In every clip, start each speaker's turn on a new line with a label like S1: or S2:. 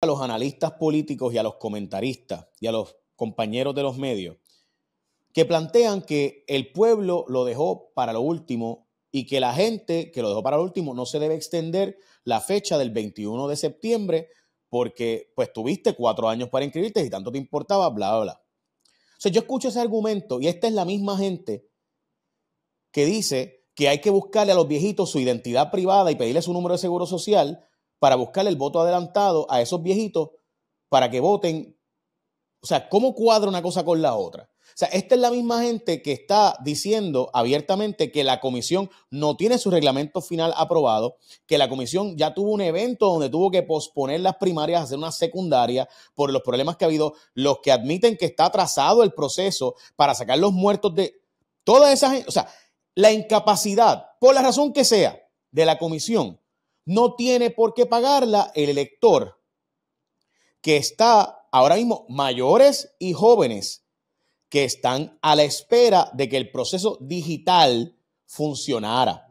S1: a los analistas políticos y a los comentaristas y a los compañeros de los medios que plantean que el pueblo lo dejó para lo último y que la gente que lo dejó para lo último no se debe extender la fecha del 21 de septiembre porque pues tuviste cuatro años para inscribirte y tanto te importaba, bla, bla, bla. O sea, yo escucho ese argumento y esta es la misma gente que dice que hay que buscarle a los viejitos su identidad privada y pedirle su número de seguro social para buscar el voto adelantado a esos viejitos para que voten. O sea, ¿cómo cuadra una cosa con la otra? O sea, esta es la misma gente que está diciendo abiertamente que la comisión no tiene su reglamento final aprobado, que la comisión ya tuvo un evento donde tuvo que posponer las primarias, hacer una secundaria por los problemas que ha habido, los que admiten que está atrasado el proceso para sacar los muertos de toda esa gente. O sea, la incapacidad, por la razón que sea, de la comisión no tiene por qué pagarla el elector, que está ahora mismo mayores y jóvenes que están a la espera de que el proceso digital funcionara.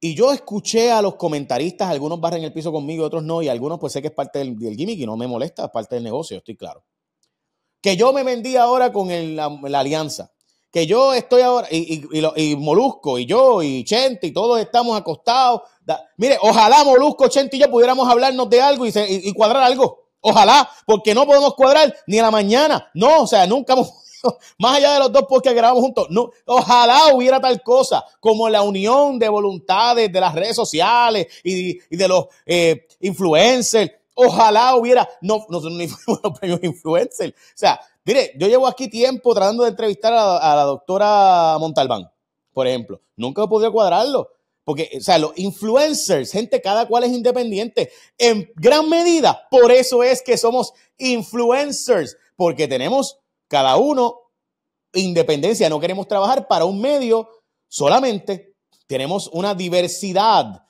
S1: Y yo escuché a los comentaristas, algunos barren el piso conmigo, otros no, y algunos pues sé que es parte del, gimmick y no me molesta, es parte del negocio, estoy claro. Que yo me vendí ahora con la alianza que yo estoy ahora, y, y, Molusco, y yo, y Chente, y todos estamos acostados. mire, ojalá Molusco, Chente y yo pudiéramos hablarnos de algo y, cuadrar algo. Ojalá, porque no podemos cuadrar ni a la mañana. No, o sea, nunca más allá de los dos porque que grabamos juntos, ojalá hubiera tal cosa como la unión de voluntades de las redes sociales y, de los influencers. Ojalá hubiera, no, no ni influencers. O sea, Mire, yo llevo aquí tiempo tratando de entrevistar a, la doctora Montalbán, por ejemplo. Nunca he cuadrarlo. Porque, o sea, los influencers, gente, cada cual es independiente. En gran medida, por eso es que somos influencers, porque tenemos cada uno independencia. No queremos trabajar para un medio solamente. Tenemos una diversidad.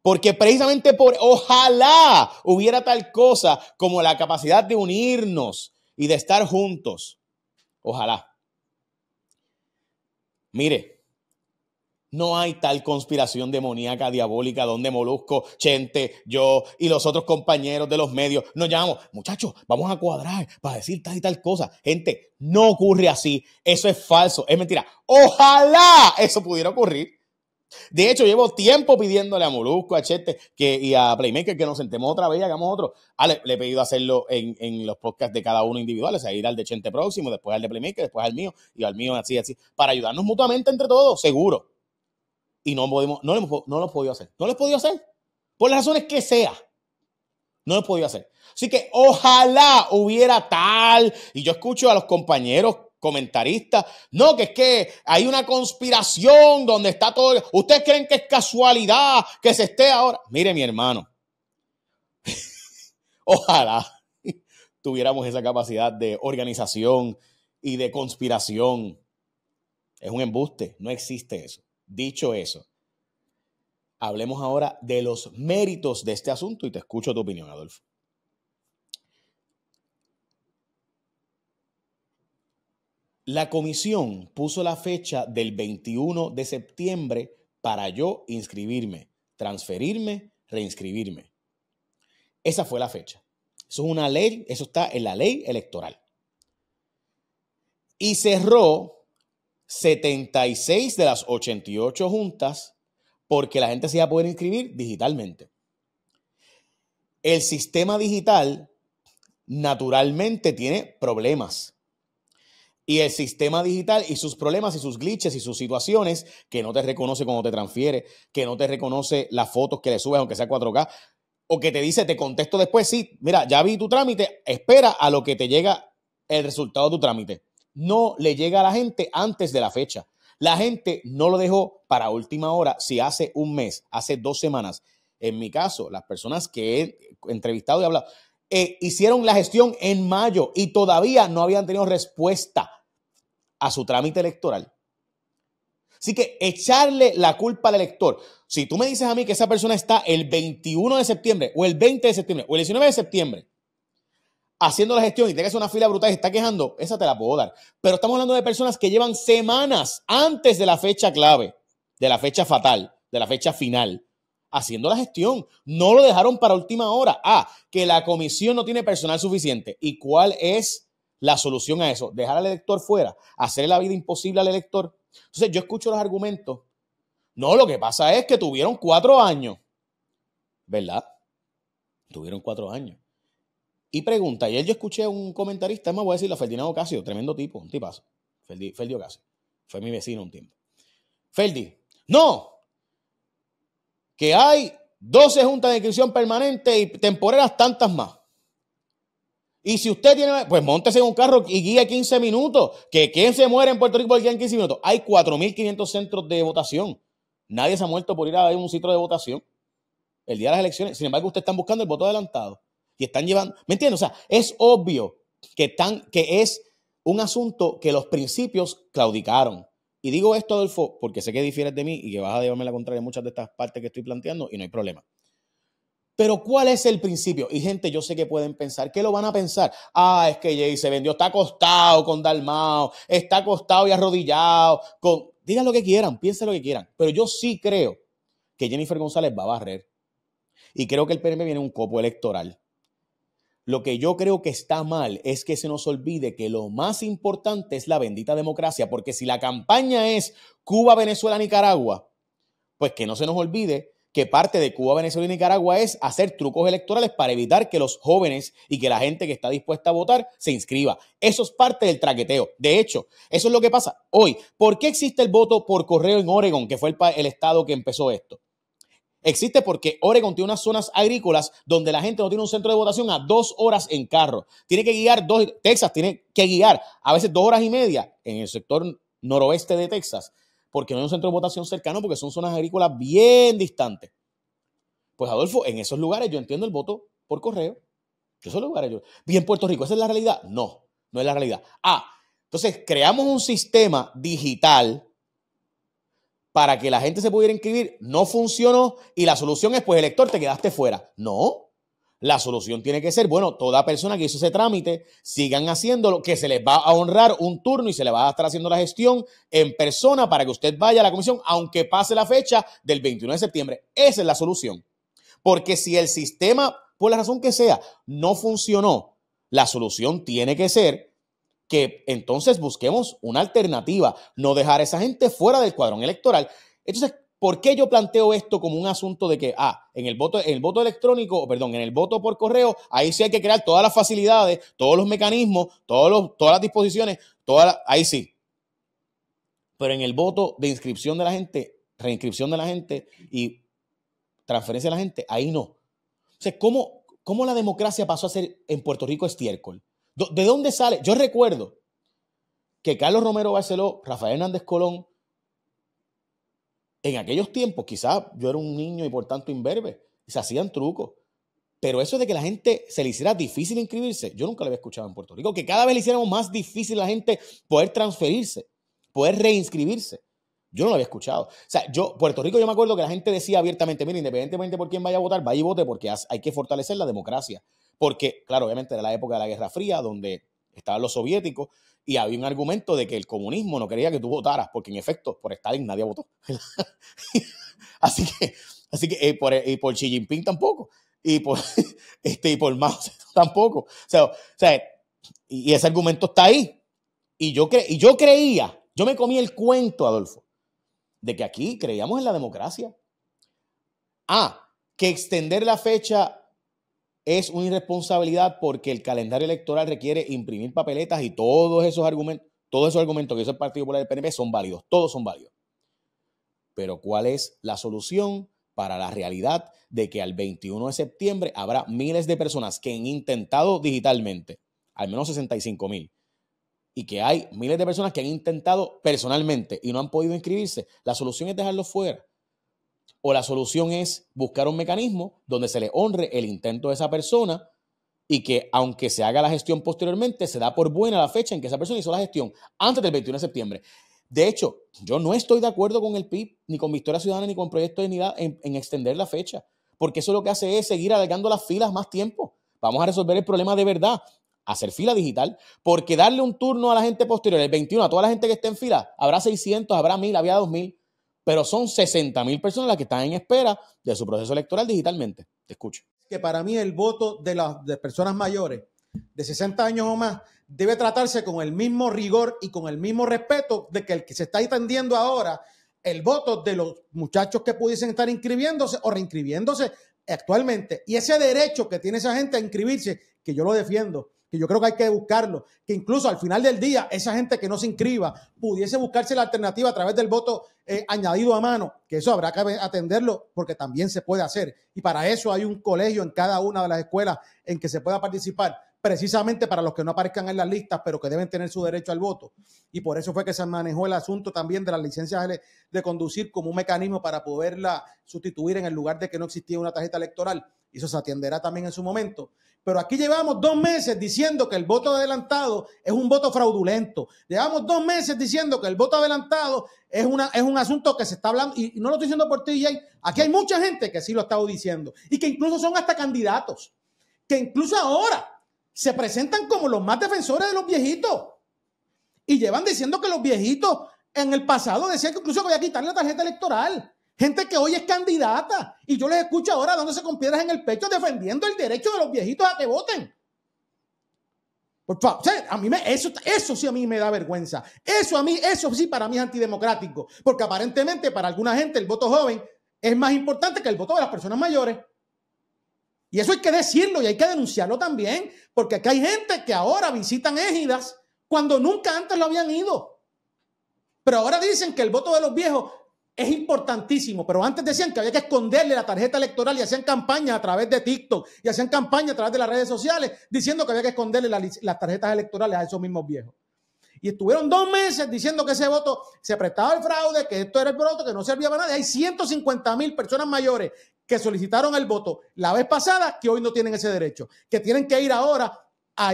S1: Porque precisamente por, ojalá hubiera tal cosa como la capacidad de unirnos, y de estar juntos. Ojalá. Mire, no hay tal conspiración demoníaca, diabólica, donde Molusco, Chente, yo y los otros compañeros de los medios nos llamamos, muchachos, vamos a cuadrar para decir tal y tal cosa. Gente, no ocurre así. Eso es falso, es mentira. Ojalá eso pudiera ocurrir. De hecho, llevo tiempo pidiéndole a Molusco, a Chete que, y a Playmaker que nos sentemos otra vez y hagamos otro. Ah, le, he pedido hacerlo en, los podcasts de cada uno individuales, o sea, ir al de Chente próximo, después al de Playmaker, después al mío y al mío, así, así, para ayudarnos mutuamente entre todos, seguro. Y no, podemos, no, lo, no lo he podido hacer. No lo he podido hacer. Por las razones que sea. No lo he podido hacer. Así que ojalá hubiera tal. Y yo escucho a los compañeros comentarista. No, que es que hay una conspiración donde está todo. ¿Ustedes creen que es casualidad que se esté ahora? Mire, mi hermano. Ojalá tuviéramos esa capacidad de organización y de conspiración. Es un embuste, no existe eso. Dicho eso, hablemos ahora de los méritos de este asunto y te escucho tu opinión, Adolfo. La comisión puso la fecha del 21 de septiembre para yo inscribirme, transferirme, reinscribirme. Esa fue la fecha. Eso es una ley, eso está en la ley electoral. Y cerró 76 de las 88 juntas porque la gente se iba a poder inscribir digitalmente. El sistema digital naturalmente tiene problemas y el sistema digital y sus problemas y sus glitches y sus situaciones que no te reconoce cuando te transfiere, que no te reconoce las fotos que le subes aunque sea 4K o que te dice te contesto después, sí, mira, ya vi tu trámite, espera a lo que te llega el resultado de tu trámite. No le llega a la gente antes de la fecha. La gente no lo dejó para última hora si hace un mes, hace dos semanas. En mi caso, las personas que he entrevistado y hablado, eh, hicieron la gestión en mayo y todavía no habían tenido respuesta a su trámite electoral. Así que echarle la culpa al elector. Si tú me dices a mí que esa persona está el 21 de septiembre o el 20 de septiembre o el 19 de septiembre haciendo la gestión y tengas una fila brutal y está quejando, esa te la puedo dar. Pero estamos hablando de personas que llevan semanas antes de la fecha clave, de la fecha fatal, de la fecha final, haciendo la gestión. No lo dejaron para última hora. Ah, que la comisión no tiene personal suficiente. ¿Y cuál es la solución a eso, dejar al elector fuera, hacerle la vida imposible al elector. Entonces yo escucho los argumentos. No, lo que pasa es que tuvieron cuatro años, ¿verdad? Tuvieron cuatro años. Y pregunta, ayer yo escuché a un comentarista, más voy a decirle a Ferdinando Ocasio, tremendo tipo, un tipazo. Feldi, Ferdi Ocasio, fue mi vecino un tiempo. Feldi, no, que hay 12 juntas de inscripción permanente y temporeras tantas más. Y si usted tiene, pues montese en un carro y guíe 15 minutos. Que quién se muere en Puerto Rico por en 15 minutos. Hay 4.500 centros de votación. Nadie se ha muerto por ir a un sitio de votación el día de las elecciones. Sin embargo, usted están buscando el voto adelantado y están llevando. ¿Me entiendes? O sea, es obvio que, están, que es un asunto que los principios claudicaron. Y digo esto, Adolfo, porque sé que difieres de mí y que vas a llevarme la contraria en muchas de estas partes que estoy planteando y no hay problema. Pero ¿cuál es el principio? Y gente, yo sé que pueden pensar, ¿qué lo van a pensar? Ah, es que Jay se vendió, está acostado con Dalmao, está acostado y arrodillado, con... Digan lo que quieran, piensen lo que quieran, pero yo sí creo que Jennifer González va a barrer. Y creo que el PNP viene un copo electoral. Lo que yo creo que está mal es que se nos olvide que lo más importante es la bendita democracia, porque si la campaña es Cuba, Venezuela, Nicaragua, pues que no se nos olvide que parte de Cuba, Venezuela y Nicaragua es hacer trucos electorales para evitar que los jóvenes y que la gente que está dispuesta a votar se inscriba. Eso es parte del traqueteo. De hecho, eso es lo que pasa hoy. ¿Por qué existe el voto por correo en Oregon, que fue el, estado que empezó esto? Existe porque Oregon tiene unas zonas agrícolas donde la gente no tiene un centro de votación a dos horas en carro. Tiene que guiar dos, Texas tiene que guiar a veces dos horas y media en el sector noroeste de Texas porque no hay un centro de votación cercano, porque son zonas agrícolas bien distantes. Pues Adolfo, en esos lugares yo entiendo el voto por correo. esos lugares yo. Bien, Puerto Rico, ¿esa es la realidad? No, no es la realidad. Ah, entonces creamos un sistema digital para que la gente se pudiera inscribir. No funcionó y la solución es, pues, elector, te quedaste fuera. No, la solución tiene que ser, bueno, toda persona que hizo ese trámite, sigan haciéndolo, que se les va a honrar un turno y se les va a estar haciendo la gestión en persona para que usted vaya a la comisión, aunque pase la fecha del 21 de septiembre. Esa es la solución. Porque si el sistema, por la razón que sea, no funcionó, la solución tiene que ser que entonces busquemos una alternativa, no dejar a esa gente fuera del cuadrón electoral. Entonces, ¿Por qué yo planteo esto como un asunto de que, ah, en el voto, en el voto electrónico, perdón, en el voto por correo, ahí sí hay que crear todas las facilidades, todos los mecanismos, todos todas las disposiciones, todas ahí sí. Pero en el voto de inscripción de la gente, reinscripción de la gente y transferencia de la gente, ahí no. O sea, ¿cómo, cómo la democracia pasó a ser en Puerto Rico estiércol? ¿De dónde sale? Yo recuerdo que Carlos Romero Barceló, Rafael Hernández Colón, en aquellos tiempos, quizás yo era un niño y por tanto imberbe, y se hacían trucos. Pero eso de que la gente se le hiciera difícil inscribirse, yo nunca lo había escuchado en Puerto Rico, que cada vez le hiciéramos más difícil a la gente poder transferirse, poder reinscribirse. Yo no lo había escuchado. O sea, yo, Puerto Rico, yo me acuerdo que la gente decía abiertamente, mire, independientemente por quién vaya a votar, vaya y vote porque hay que fortalecer la democracia. Porque, claro, obviamente era la época de la Guerra Fría, donde estaban los soviéticos, y había un argumento de que el comunismo no quería que tú votaras, porque en efecto, por Stalin nadie votó. así que, así que eh, y por, y Xi Jinping tampoco, y por, este, y por Mao tampoco. O sea, y ese argumento está ahí. Y yo, y yo creía, yo me comí el cuento, Adolfo, de que aquí creíamos en la democracia. Ah, que extender la fecha es una irresponsabilidad porque el calendario electoral requiere imprimir papeletas y todos esos argumentos, que hizo el Partido Popular del PNP son válidos, todos son válidos. Pero ¿cuál es la solución para la realidad de que al 21 de septiembre habrá miles de personas que han intentado digitalmente, al menos 65 mil, y que hay miles de personas que han intentado personalmente y no han podido inscribirse? La solución es dejarlos fuera o la solución es buscar un mecanismo donde se le honre el intento de esa persona y que aunque se haga la gestión posteriormente, se da por buena la fecha en que esa persona hizo la gestión antes del 21 de septiembre. De hecho, yo no estoy de acuerdo con el PIB, ni con Victoria Ciudadana, ni con Proyecto de Unidad en, extender la fecha, porque eso lo que hace es seguir alargando las filas más tiempo. Vamos a resolver el problema de verdad, hacer fila digital, porque darle un turno a la gente posterior, el 21, a toda la gente que esté en fila, habrá 600, habrá 1000, había 2000 pero son 60 mil personas las que están en espera de su proceso electoral digitalmente. Te escucho. Que para mí el voto de las personas mayores de 60 años o más debe tratarse con el mismo rigor y con el mismo respeto de que el que se está extendiendo ahora el voto de los muchachos que pudiesen estar inscribiéndose o reinscribiéndose actualmente. Y ese derecho que tiene esa gente a inscribirse, que yo lo defiendo, que yo creo que hay que buscarlo, que incluso al final del día esa gente que no se inscriba pudiese buscarse la alternativa a través del voto eh, añadido a mano, que eso habrá que atenderlo porque también se puede hacer. Y para eso hay un colegio en cada una de las escuelas en que se pueda participar precisamente para los que no aparezcan en las listas, pero que deben tener su derecho al voto. Y por eso fue que se manejó el asunto también de las licencias de conducir como un mecanismo para poderla sustituir en el lugar de que no existía una tarjeta electoral. Y eso se atenderá también en su momento. Pero aquí llevamos dos meses diciendo que el voto adelantado es un voto fraudulento. Llevamos dos meses diciendo que el voto adelantado es, una, es un asunto que se está hablando, y no lo estoy diciendo por ti, Aquí hay mucha gente que sí lo ha estado diciendo, y que incluso son hasta candidatos, que incluso ahora se presentan como los más defensores de los viejitos. Y llevan diciendo que los viejitos en el pasado decían que incluso voy a quitar la tarjeta electoral. Gente que hoy es candidata. Y yo les escucho ahora dándose con piedras en el pecho defendiendo el derecho de los viejitos a que voten. Por favor, a mí eso, eso sí a mí me da vergüenza. Eso a mí, eso sí para mí es antidemocrático. Porque aparentemente para alguna gente el voto joven es más importante que el voto de las personas mayores. Y eso hay que decirlo y hay que denunciarlo también. Porque aquí hay gente que ahora visitan égidas cuando nunca antes lo habían ido. Pero ahora dicen que el voto de los viejos es importantísimo, pero antes decían que había que esconderle la tarjeta electoral y hacían campaña a través de TikTok y hacían campaña a través de las redes sociales diciendo que había que esconderle las tarjetas electorales a esos mismos viejos. Y estuvieron dos meses diciendo que ese voto se prestaba al fraude, que esto era el voto, que no servía para nada. Hay 150 mil personas mayores que solicitaron el voto la vez pasada, que hoy no tienen ese derecho, que tienen que ir ahora a,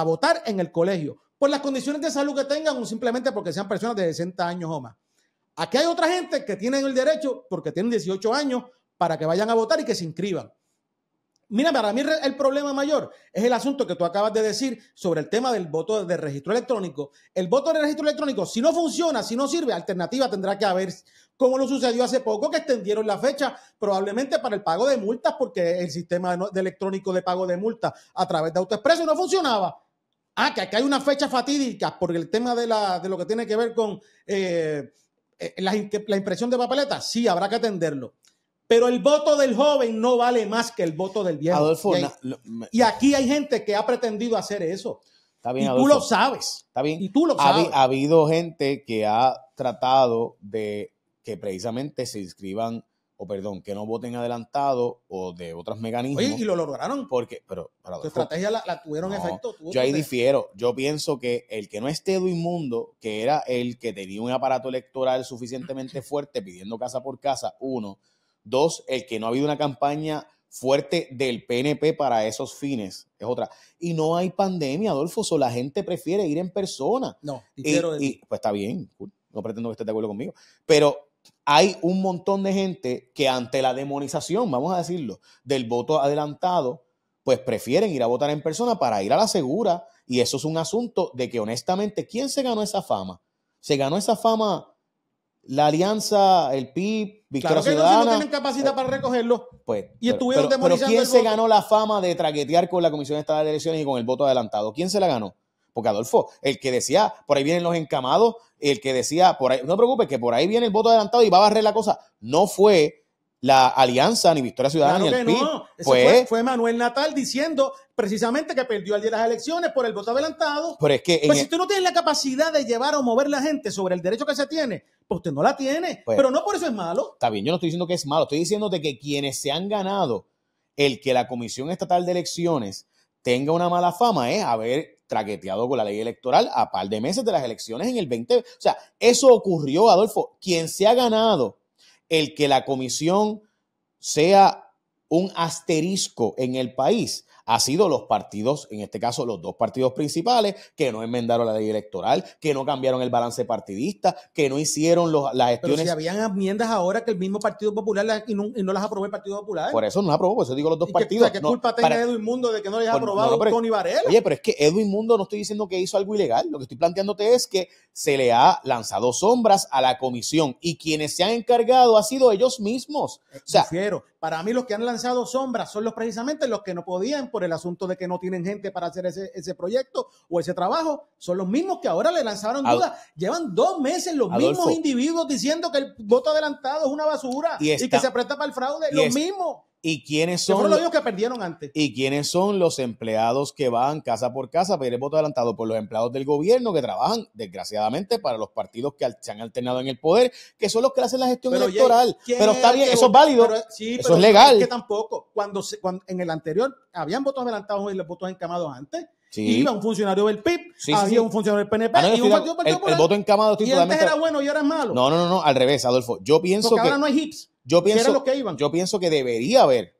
S1: a, votar en el colegio por las condiciones de salud que tengan o simplemente porque sean personas de 60 años o más. Aquí hay otra gente que tienen el derecho, porque tienen 18 años, para que vayan a votar y que se inscriban. Mira, para mí el problema mayor es el asunto que tú acabas de decir sobre el tema del voto de registro electrónico. El voto de registro electrónico, si no funciona, si no sirve, alternativa tendrá que haber como lo sucedió hace poco, que extendieron la fecha probablemente para el pago de multas, porque el sistema electrónico de pago de multas a través de AutoExpreso no funcionaba. Ah, que acá hay una fecha fatídica por el tema de, lo que tiene que ver con eh, eh, la, impresión de papeletas. Sí, habrá que atenderlo. Pero el voto del joven no vale más que el voto del viejo. y, aquí hay gente que ha pretendido hacer eso. Está y tú lo sabes. Está Y tú lo sabes. ha habido gente que ha tratado de que precisamente se inscriban o perdón, que no voten adelantado o de otros mecanismos. y lo lograron. Porque, pero, tu estrategia la, tuvieron efecto. yo ahí difiero. Yo pienso que el que no esté Edwin inmundo, que era el que tenía un aparato electoral suficientemente fuerte pidiendo casa por casa, uno. Dos, el que no ha habido una campaña fuerte del PNP para esos fines. Es otra. Y no hay pandemia, Adolfo. solo la gente prefiere ir en persona. No, y Pues está bien. No pretendo que estés de acuerdo conmigo. Pero hay un montón de gente que ante la demonización, vamos a decirlo, del voto adelantado, pues prefieren ir a votar en persona para ir a la segura. Y eso es un asunto de que honestamente, ¿quién se ganó esa fama? Se ganó esa fama la alianza, el PIB, Victoria claro no tienen capacidad para recogerlo. Pues, y estuvieron ¿quién se ganó la fama de traquetear con la Comisión Estatal de Elecciones y con el voto adelantado? ¿Quién se la ganó? Porque Adolfo, el que decía, por ahí vienen los encamados, el que decía, por ahí, no te preocupes, que por ahí viene el voto adelantado y va a barrer la cosa, no fue la alianza ni Victoria Ciudadana ni el No. fue, fue, Manuel Natal diciendo precisamente que perdió al día de las elecciones por el voto adelantado. Pero es que... Pues si e- tú no tienes la capacidad de llevar o mover la gente sobre el derecho que se tiene, pues usted no la tiene. Pues pero no por eso es malo. Está bien, yo no estoy diciendo que es malo, estoy diciéndote que quienes se han ganado el que la Comisión Estatal de Elecciones tenga una mala fama es ver... ver traqueteado con la ley electoral a par de meses de las elecciones en el 20. O sea, eso ocurrió, Adolfo. Quien se ha ganado el que la comisión sea un asterisco en el país ha sido los partidos, en este caso los dos partidos principales, que no enmendaron la ley electoral, que no cambiaron el balance partidista, que no hicieron las gestiones. Pero si habían enmiendas ahora que el mismo Partido Popular y, no, las aprobó el Partido Popular. Por eso no las aprobó, por eso digo los dos partidos. o sea, ¿Qué culpa tenga Edwin Mundo de que no le haya pues, aprobado Tony Varela? Oye, pero es que Edwin Mundo no estoy diciendo que hizo algo ilegal, lo que estoy planteándote es que se le ha lanzado sombras a la comisión y quienes se han encargado ha sido ellos mismos. Eh, o sea, para mí los que han lanzado sombras son los precisamente los que no podían por el asunto de que no tienen gente para hacer ese, ese proyecto o ese trabajo. Son los mismos que ahora le lanzaron dudas. Llevan dos meses los mismos individuos diciendo que el voto adelantado es una basura y, que se presta para el fraude. Los mismos. ¿Y quiénes son? los que perdieron antes. ¿Y quiénes son los empleados que van casa por casa a pedir el voto adelantado? Por los empleados del gobierno que trabajan, desgraciadamente, para los partidos que se han alternado en el poder, que son los que hacen la gestión electoral. pero está bien, eso es válido. eso es legal. Es que tampoco. Cuando, se, en el anterior habían votos adelantados y los votos encamados antes. Sí. Iba un funcionario del PIB, había un funcionario del PNP, ah, y un partido el, el, voto encamado. Y antes era bueno y ahora es malo. No, no, no, al revés, Adolfo. Yo pienso Porque ahora no hay hips. Yo pienso, que debería haber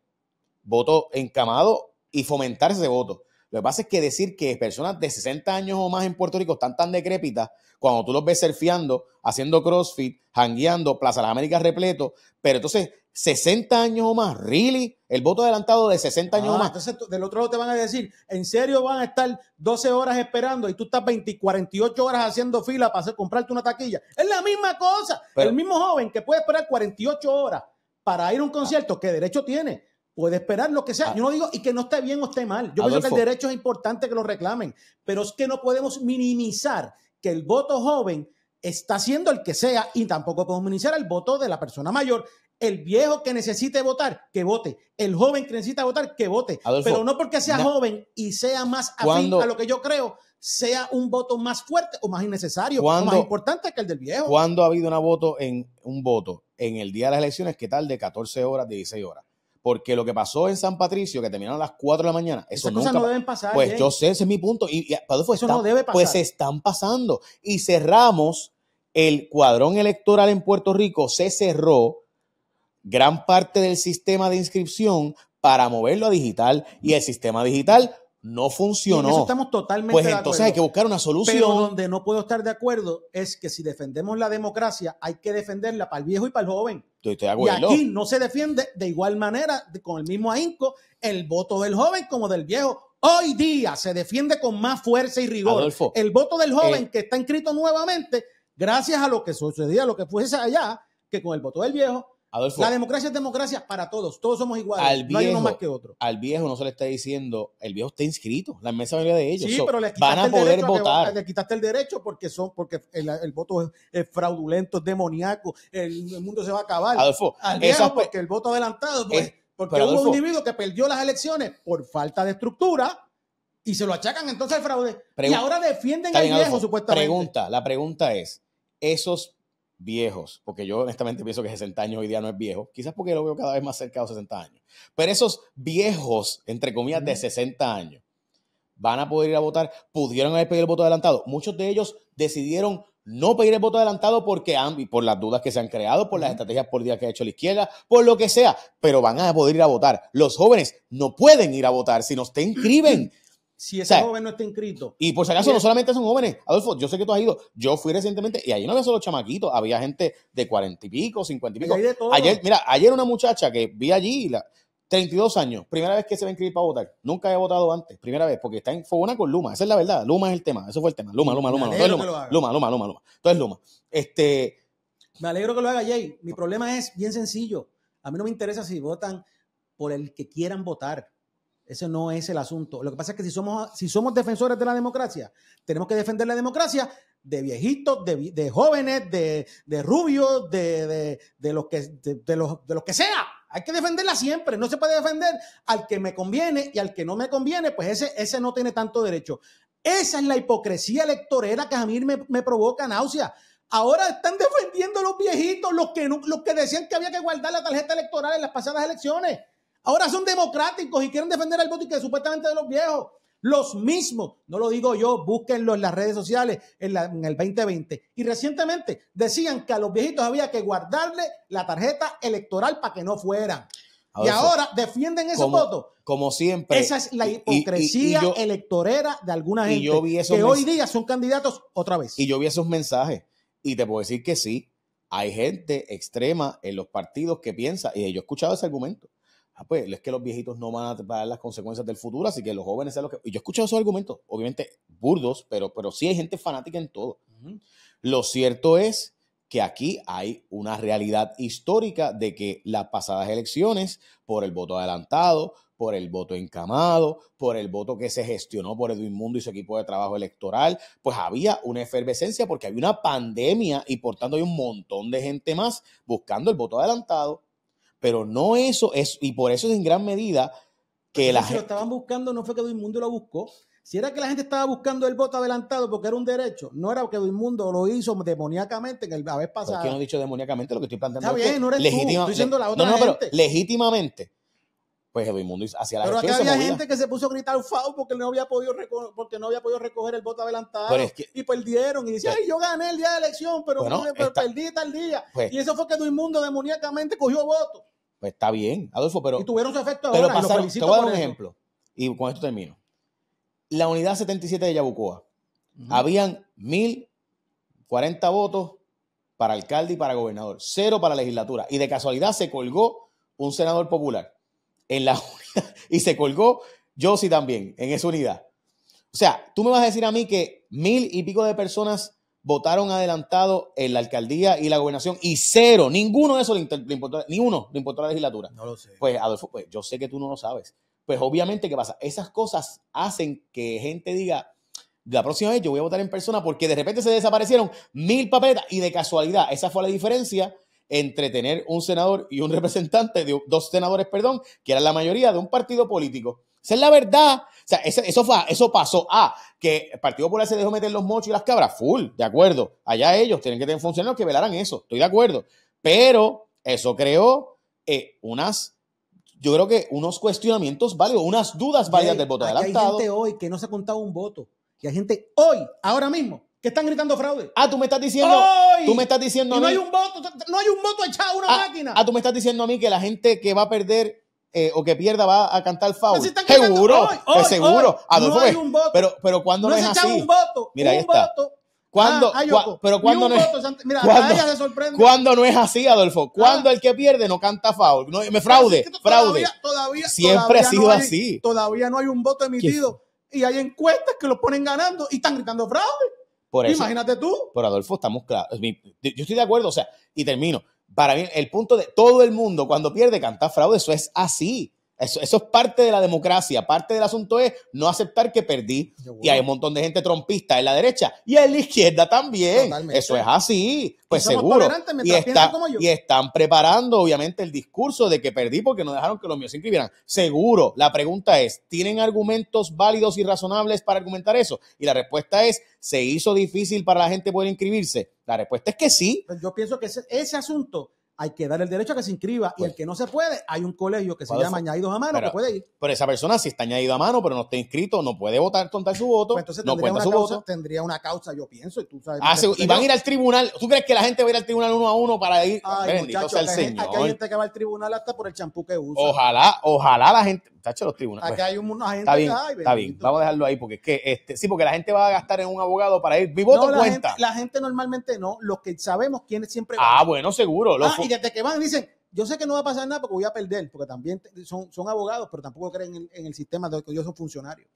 S1: voto encamado y fomentar ese voto. Lo que pasa es que decir que personas de 60 años o más en Puerto Rico están tan decrépitas, cuando tú los ves surfeando, haciendo crossfit, hangueando, Plaza de las Américas repleto, pero entonces 60 años o más, really, el voto adelantado de 60 años o ah, más. Entonces del otro lado te van a decir, en serio van a estar 12 horas esperando y tú estás 20, 48 horas haciendo fila para comprarte una taquilla. Es la misma cosa. el mismo joven que puede esperar 48 horas para ir a un concierto, que ¿qué derecho tiene? Puede esperar lo que sea. Ah. Yo no digo y que no esté bien o esté mal. Yo digo que el derecho es importante que lo reclamen, pero es que no podemos minimizar que el voto joven está siendo el que sea y tampoco podemos minimizar el voto de la persona mayor. El viejo que necesite votar, que vote. El joven que necesita votar, que vote. Pero no porque sea joven y sea más afín a lo que yo creo, sea un voto más fuerte o más innecesario o más importante que el del viejo. Cuando ha habido una voto en un voto en el día de las elecciones ¿Qué tal de 14 horas, de 16 horas? Porque lo que pasó en San Patricio, que terminaron a las 4 de la mañana, eso Esas cosas no deben pasar. Pues yo sé, ese es mi punto. Y, eso no debe pues pasar. Pues están pasando. Y cerramos el cuadrón electoral en Puerto Rico, se cerró gran parte del sistema de inscripción para moverlo a digital y el sistema digital no funcionó. En eso estamos totalmente Pues entonces hay que buscar una solución. Pero donde no puedo estar de acuerdo es que si defendemos la democracia, hay que defenderla para el viejo y para el joven. Estoy, de acuerdo. Y aquí no se defiende de igual manera, con el mismo ahínco, el voto del joven como del viejo. Hoy día se defiende con más fuerza y rigor el voto del joven eh, que está inscrito nuevamente, gracias a lo que sucedía, lo que fuese allá, que con el voto del viejo la democracia es democracia para todos, todos somos iguales, al viejo, no hay uno más que otro. Al viejo no se le está diciendo, el viejo está inscrito, la inmensa mayoría de ellos sí, pero a poder votar. Le quitaste el derecho porque son porque el, voto es, fraudulento, es demoníaco, el, mundo se va a acabar. Adolfo, al viejo porque el voto adelantado, pues, porque hubo un individuo que perdió las elecciones por falta de estructura y se lo achacan entonces al fraude. y ahora defienden al viejo, supuestamente. Pregunta, la pregunta es, esos viejos, porque yo honestamente pienso que 60 años hoy día no es viejo, quizás porque lo veo cada vez más cerca de 60 años, pero esos viejos, entre comillas, de 60 años, van a poder ir a votar, pudieron haber pedido el voto adelantado. Muchos de ellos decidieron no pedir el voto adelantado porque han, por las dudas que se han creado, por las estrategias por día que ha hecho la izquierda, por lo que sea, pero van a poder ir a votar. Los jóvenes no pueden ir a votar si no te inscriben. Si ese joven no está inscrito. Y por si acaso, no solamente son jóvenes. Adolfo, yo sé que tú has ido. Yo fui recientemente y ahí no había solo chamaquitos, había gente de cuarenta y pico, cincuenta y pico. Ayer, mira, ayer una muchacha que vi allí, la, 32 años, primera vez que se va a inscribir para votar. Nunca había votado antes, primera vez, porque está en fogona con Luma. Esa es la verdad. Luma es el tema. Eso fue el tema. Luma, Luma, Luma. Luma, Luma, Luma, Luma, Luma, Luma. Entonces, Luma. Este. Me alegro que lo haga, Jay. Mi problema es bien sencillo. A mí no me interesa si votan por el que quieran votar. Ese no es el asunto. Lo que pasa es que si somos, si somos defensores de la democracia, tenemos que defender la democracia de viejitos, de, jóvenes, de, de rubios, de, de, los que, de, los, que sea. Hay que defenderla siempre. No se puede defender al que me conviene y al que no me conviene, pues ese, ese no tiene tanto derecho. Esa es la hipocresía electorera que a mí me, provoca náusea. Ahora están defendiendo los viejitos, los que, los que decían que había que guardar la tarjeta electoral en las pasadas elecciones. Ahora son democráticos y quieren defender el voto y que supuestamente de los viejos. Los mismos, no lo digo yo, búsquenlo en las redes sociales en, el 2020. Y recientemente decían que a los viejitos había que guardarle la tarjeta electoral para que no fueran. y ahora defienden esos votos. Como siempre. Esa es la hipocresía electorera de alguna gente. que hoy día son candidatos otra vez. Y yo vi esos mensajes. Y te puedo decir que sí, hay gente extrema en los partidos que piensa, y yo he escuchado ese argumento, Ah, pues es que los viejitos no van a pagar las consecuencias del futuro, así que los jóvenes es lo que... Y yo escuchado esos argumentos, obviamente burdos, pero, pero sí hay gente fanática en todo. Lo cierto es que aquí hay una realidad histórica de que las pasadas elecciones, por el voto adelantado, por el voto encamado, por el voto que se gestionó por Edwin Mundo y su equipo de trabajo electoral, pues había una efervescencia porque había una pandemia y por tanto hay un montón de gente más buscando el voto adelantado, pero no eso es, y por eso es en gran medida que la gente. lo estaban buscando, no fue que Duimundo lo buscó. Si era que la gente estaba buscando el voto adelantado porque era un derecho, no era que Duimundo lo hizo demoníacamente en el, la vez pasada. no dicho demoníacamente lo que estoy planteando. Está bien, no eres tú, estoy No, pero legítimamente pues Duimundo hacia la Pero acá había gente que se puso a gritar FAO porque no había podido porque no había podido recoger el voto adelantado y perdieron y dice, yo gané el día de elección, pero perdí tal día." Pues y eso fue que Duimundo demoníacamente cogió votos pues está bien, Adolfo, pero. Y tuvieron su efecto pero te voy a dar un ejemplo. Y con esto termino. La unidad 77 de Yabucoa. Habían 1.040 votos para alcalde y para gobernador, cero para legislatura. Y de casualidad se colgó un senador popular en la Y se colgó sí también en esa unidad. O sea, tú me vas a decir a mí que mil y pico de personas votaron adelantado en la alcaldía y la gobernación y cero, ninguno de eso le, importó, ni uno le importó la legislatura. No lo sé. Pues Adolfo, pues yo sé que tú no lo sabes. Pues obviamente, ¿qué pasa? Esas cosas hacen que gente diga, la próxima vez yo voy a votar en persona porque de repente se desaparecieron mil papeletas y de casualidad, esa fue la diferencia entre tener un senador y un representante, de, dos senadores, perdón, que eran la mayoría de un partido político. Esa es la verdad. O sea, eso, fue, eso pasó. Ah, que el Partido Popular se dejó meter los mochos y las cabras. Full, de acuerdo. Allá ellos tienen que tener funcionarios que velaran eso. Estoy de acuerdo. Pero eso creó eh, unas, yo creo que unos cuestionamientos válidos, unas dudas válidas del voto adelantado. Hay gente hoy que no se ha contado un voto. Y hay gente hoy, ahora mismo, que están gritando fraude. Ah, tú me estás diciendo. Tú me estás diciendo. no hay un voto, no hay un voto echado a una ah, máquina. Ah, tú me estás diciendo a mí que la gente que va a perder eh, o que pierda va a cantar foul. seguro, seguro. Adolfo, Pero, pero cuando no, es así. Mira, ahí está. Ah, ah, pero cuando no es, no es así, Adolfo? Ah. Cuando el que pierde no canta foul, me fraude, fraude. Todavía, Siempre ha sido así. Todavía no hay un voto emitido y hay encuestas que lo ponen ganando y están gritando fraude. Imagínate tú. Pero Adolfo, estamos claros. Yo estoy de acuerdo, o sea, y termino para mí, el punto de todo el mundo cuando pierde canta fraude, eso es así. Eso, es parte de la democracia. Parte del asunto es no aceptar que perdí. Y hay un montón de gente trompista en la derecha y en la izquierda también. Eso es así. Pues seguro. Y, está, y están preparando, obviamente, el discurso de que perdí porque no dejaron que los míos se inscribieran. Seguro. La pregunta es: ¿tienen argumentos válidos y razonables para argumentar eso? Y la respuesta es: ¿se hizo difícil para la gente poder inscribirse? La respuesta es que sí. Pues yo pienso que ese asunto hay que dar el derecho a que se inscriba y pues. el que no se puede, hay un colegio que se pues, llama añadidos a mano que puede ir. Pero esa persona si está añadido a mano pero no está inscrito, no puede votar, contar su voto, pues entonces tendría una su causa, Tendría una causa, yo pienso, y tú sabes. Ah, y van a ir al tribunal. ¿Tú crees que la gente va a ir al tribunal uno a uno para ir? Ay, muchacho, hay gente que va al tribunal hasta por el champú que usa. Ojalá, ojalá la gente tacho, Acá hay un, una está bien, está bien, vamos a dejarlo ahí porque es que, este, sí, porque la gente va a gastar en un abogado para ir. vivo voto cuenta. la gente normalmente no, los que sabemos quiénes siempre Ah, bueno, seguro. ah, y desde que van dicen, yo sé que no va a pasar nada porque voy a perder, porque también son, son abogados, pero tampoco creen en, en el sistema de que yo soy funcionario.